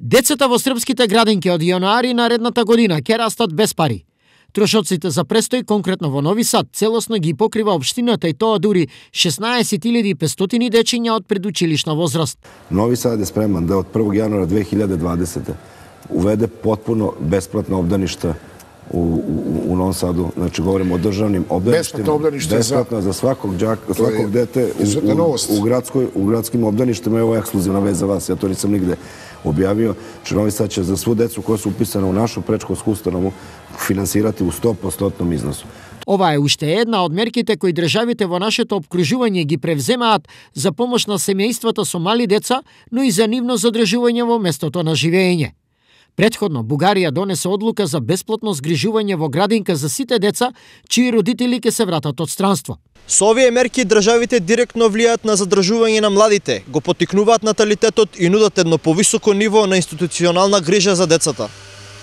Децата во српските градинки од јануари наредната година ќе растат без пари. Трошоците за престој конкретно во Нови Сад целосно ги покрива општината и тоа дури 16.500 дечиња од предучилишна возраст. Нови Сад е спремен да од 1. јануар 2020 уведе потпуно бесплатно обданишта u, u, u Novom Sadu, znači govorimo o državnim obdaništima. Besplatno obdanište besplatno za... za svakog džaka, svakog dete u, u, u, gradskoj, u gradskim obdaništima je ovo ekskluzivna vez za vas, ja to nisam nigde objavio. Črnovi Sad će za svu decu koja su upisana u našu prečkolsku ustanovu финансирати у 100% износу. Ова е уште една од мерките кои државите во нашето обкружување ги превземаат за помош на семејствата со мали деца, но и за нивно задржување во местото на живење. Предходно, Бугарија донесе одлука за бесплатно згрижување во градинка за сите деца, чии родители ке се вратат од странство. Со овие мерки државите директно влијаат на задржување на младите, го потикнуваат наталитетот и нудат едно повисоко ниво на институционална грижа за децата.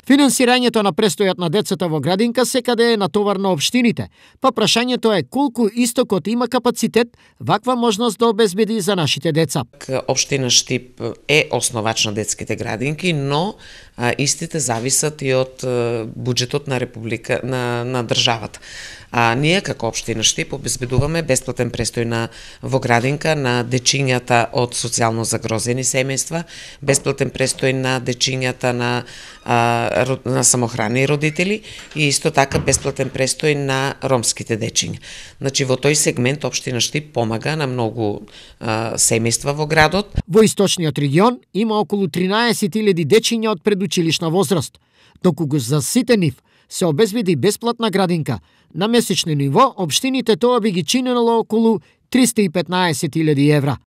Финансирањето на престојот на децата во градинка секаде е на товар на обштините, па прашањето е колку истокот има капацитет ваква можност да обезбеди за нашите деца. Обштина Штип е основач на детските градинки, но а, истите зависат и од а, буџетот на република на, на државата. А ние како општина Штип обезбедуваме бесплатен престој на во градинка на дечињата од социјално загрозени семејства, бесплатен престој на дечињата на а, на самохрани родители и исто така бесплатен престој на ромските дечиња. Значи во тој сегмент општина Штип помага на многу а, семејства во градот. Во источниот регион има околу 13.000 дечиња од преду училишна возраст, доколку го за сите нив се обезбеди бесплатна градинка. На месечни ниво, обштините тоа би ги чинело околу 315.000 евра.